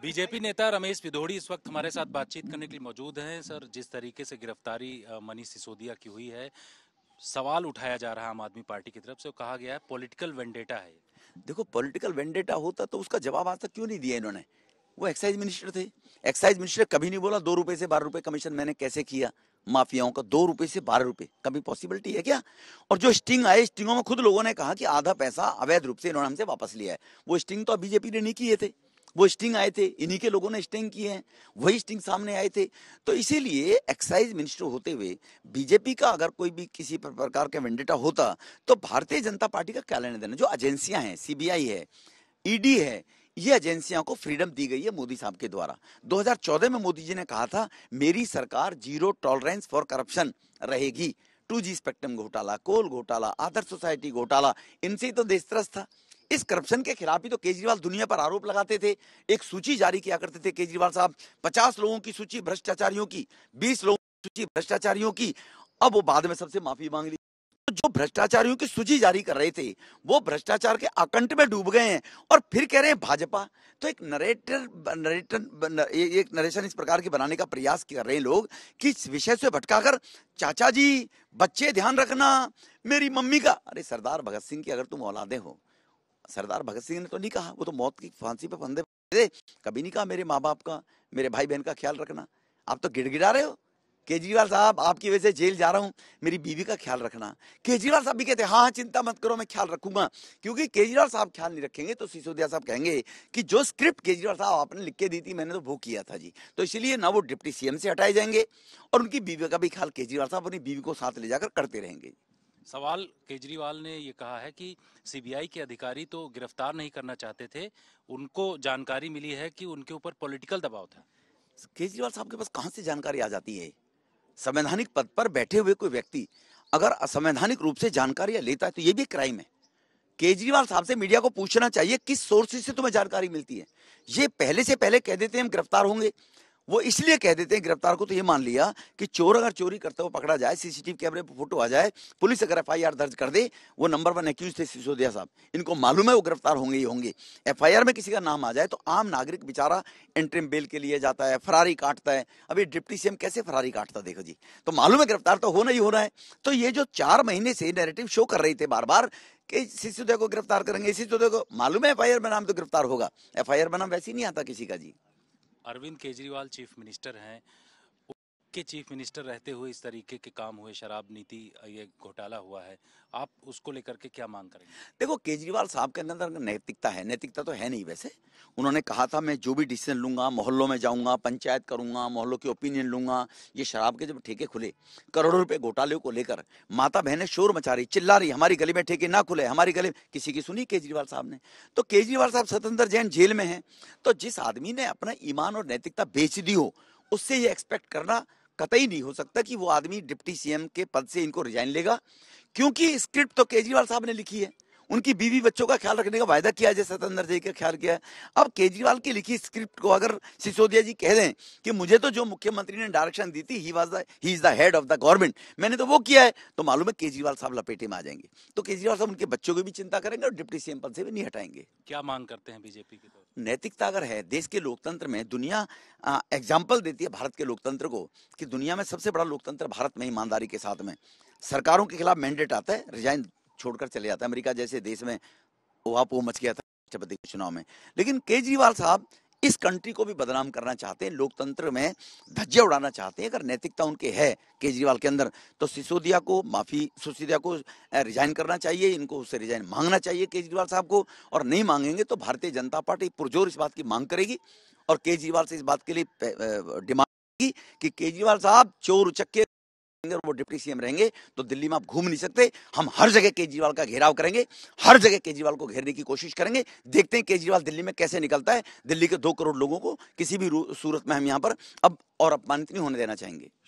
BJP नेता रमेश पिदोड़ी इस वक्त हमारे साथ बातचीत करने के लिए मौजूद हैं सर जिस तरीके से गिरफ्तारी मनीष सिसोदिया की हुई है सवाल उठाया जा रहा है आम आदमी पार्टी की तरफ से कहा गया है पॉलिटिकल वेंडेटा है देखो पॉलिटिकल वेंडेटा होता तो उसका जवाब आज तक क्यों नहीं दिया इन्होंने वो एक्साइज मिनिस्टर थे एक्साइज मिनिस्टर कभी नहीं बोला दो रुपए से बारह रुपए कमीशन मैंने कैसे किया माफियाओं का दो रुपए से बारह रुपए कभी पॉसिबिलिटी है क्या और जो स्टिंग आए स्टिंगों में खुद लोगों ने कहा कि आधा पैसा अवैध रूप से इन्होंने हमसे वापस लिया है वो स्टिंग तो बीजेपी ने नहीं किए थे वो स्टिंग आए थे इन्हीं के लोगों ने स्टिंग किए हैं वही स्टिंग सामने आए थे तो इसीलिए एक्साइज मिनिस्टर होते हुए बीजेपी का अगर कोई भी किसी प्रकार का वेंडेटा होता तो भारतीय जनता पार्टी का क्या लेने देना जो एजेंसियां हैं सीबीआई है ईडी e है ये एजेंसियों को फ्रीडम दी गई है मोदी साहब के द्वारा 2014 में मोदी जी ने कहा था मेरी सरकार जीरो टॉलरेंस फॉर करप्शन रहेगी टू जी स्पेक्ट्रम घोटाला कोल घोटाला आदर्श सोसाइटी घोटाला इनसे तो देश त्रस्त था इस करप्शन के खिलाफ ही तो केजरीवाल दुनिया पर आरोप लगाते थे एक सूची जारी किया करते थे केजरीवाल साहब पचास लोगों की सूची भ्रष्टाचारियों की बीस लोगों की सूची भ्रष्टाचारियों की अब वो बाद में सबसे माफी मांग ली तो जो भ्रष्टाचारियों की सूची जारी कर रहे थे वो भ्रष्टाचार के आकंट में डूब गए हैं और फिर कह रहे हैं भाजपा तो एक नरेटर नरेटर एक नरेशन इस प्रकार के बनाने का प्रयास कर रहे हैं लोग कि इस विषय से भटकाकर चाचा जी बच्चे ध्यान रखना मेरी मम्मी का अरे सरदार भगत सिंह की अगर तुम औलादे हो सरदार भगत सिंह ने तो नहीं कहा वो तो मौत की फांसी पे फंदे दे कभी नहीं कहा मेरे माँ बाप का मेरे भाई बहन का ख्याल रखना आप तो गिड़गिड़ा रहे हो केजरीवाल साहब आपकी वजह से जेल जा रहा हूँ मेरी बीवी का ख्याल रखना केजरीवाल साहब भी कहते हैं हाँ चिंता मत करो मैं ख्याल रखूंगा क्योंकि केजरीवाल साहब ख्याल नहीं रखेंगे तो सिसोदिया साहब कहेंगे कि जो स्क्रिप्ट केजरीवाल साहब आपने लिख के दी थी मैंने तो वो किया था जी तो इसलिए ना वो डिप्टी सीएम से हटाए जाएंगे और उनकी बीवी का भी ख्याल केजरीवाल साहब अपनी बीवी को साथ ले जाकर करते रहेंगे सवाल केजरीवाल ने ये कहा है कि सीबीआई के अधिकारी तो गिरफ्तार नहीं करना चाहते थे उनको जानकारी मिली है कि उनके ऊपर पॉलिटिकल दबाव था केजरीवाल साहब के पास कहाँ से जानकारी आ जाती है संवैधानिक पद पर बैठे हुए कोई व्यक्ति अगर असंवैधानिक रूप से जानकारियां लेता है तो ये भी क्राइम है केजरीवाल साहब से मीडिया को पूछना चाहिए किस सोर्स से तुम्हें जानकारी मिलती है ये पहले से पहले कह देते हैं हम गिरफ्तार होंगे वो इसलिए कह देते हैं गिरफ्तार को तो ये मान लिया कि चोर अगर चोरी करते हुए पकड़ा जाए सीसीटीवी कैमरे पर फोटो आ जाए पुलिस अगर एफ दर्ज कर दे वो नंबर वन एक्यूज थे सिसोदिया साहब इनको मालूम है वो गिरफ्तार होंगे ही होंगे एफ में किसी का नाम आ जाए तो आम नागरिक बेचारा एंट्रीम बेल के लिए जाता है फरारी काटता है अभी डिप्टी सी कैसे फरारी काटता देखो जी तो मालूम है गिरफ्तार तो होना ही होना है तो ये जो चार महीने से नेरेटिव शो कर रहे थे बार बार कि सिसोदिया को गिरफ्तार करेंगे सिसोदिया को मालूम है एफ में नाम तो गिरफ्तार होगा एफ में नाम वैसे ही नहीं आता किसी का जी अरविंद केजरीवाल चीफ मिनिस्टर हैं के चीफ मिनिस्टर रहते हुए इस तरीके के काम हुए शराब नीति ये घोटाला हुआ है आप उसको लेकर के क्या मांग करेंगे देखो केजरीवाल साहब के अंदर नैतिकता है नैतिकता तो है नहीं वैसे उन्होंने कहा था मैं जो भी डिसीजन लूंगा मोहल्लों में जाऊंगा पंचायत करूंगा मोहल्लों की ओपिनियन लूंगा ये शराब के जब ठेके खुले करोड़ों रुपए घोटाले को लेकर माता बहने शोर मचा रही चिल्ला रही हमारी गली में ठेके ना खुले हमारी गली किसी की सुनी केजरीवाल साहब ने तो केजरीवाल साहब स्वतंत्र जैन जेल में है तो जिस आदमी ने अपना ईमान और नैतिकता बेच दी हो उससे ये एक्सपेक्ट करना कतई नहीं हो सकता कि वो आदमी डिप्टी सीएम के पद से इनको रिजाइन लेगा क्योंकि स्क्रिप्ट तो केजरीवाल साहब ने लिखी है उनकी बीवी बच्चों का ख्याल रखने का वायदा किया जैसे सतेंद्र जी का ख्याल किया अब केजरीवाल की लिखी स्क्रिप्ट को अगर सिसोदिया जी कह दें कि मुझे तो जो मुख्यमंत्री ने डायरेक्शन दी थी he was he is the head of the government मैंने तो वो किया है तो मालूम है केजरीवाल साहब लपेटे में आ जाएंगे तो केजरीवाल साहब उनके बच्चों की भी चिंता करेंगे और डिप्टी सीएम पद से भी नहीं हटाएंगे क्या मांग करते हैं बीजेपी की नैतिकता अगर है देश के लोकतंत्र में दुनिया एग्जाम्पल देती है भारत के लोकतंत्र को कि दुनिया में सबसे बड़ा लोकतंत्र भारत में ईमानदारी के साथ में सरकारों के खिलाफ मैंडेट आता है रिजाइन छोड़कर चले जाता है अमेरिका जैसे देश में वापो मच गया था राष्ट्रपति के चुनाव में लेकिन केजरीवाल साहब इस कंट्री को भी बदनाम करना चाहते हैं लोकतंत्र में धज्जे उड़ाना चाहते हैं अगर नैतिकता उनके है केजरीवाल के अंदर तो सिसोदिया को माफी सिसोदिया को रिजाइन करना चाहिए इनको उससे रिजाइन मांगना चाहिए केजरीवाल साहब को और नहीं मांगेंगे तो भारतीय जनता पार्टी पुरजोर इस बात की मांग करेगी और केजरीवाल से इस बात के लिए डिमांड की कि केजरीवाल साहब चोर उचक्के और वो डिप्टी सीएम रहेंगे तो दिल्ली में आप घूम नहीं सकते हम हर जगह केजरीवाल का घेराव करेंगे हर जगह केजरीवाल को घेरने की कोशिश करेंगे देखते हैं केजरीवाल दिल्ली में कैसे निकलता है दिल्ली के दो करोड़ लोगों को किसी भी सूरत में हम यहाँ पर अब और अपमानित नहीं होने देना चाहेंगे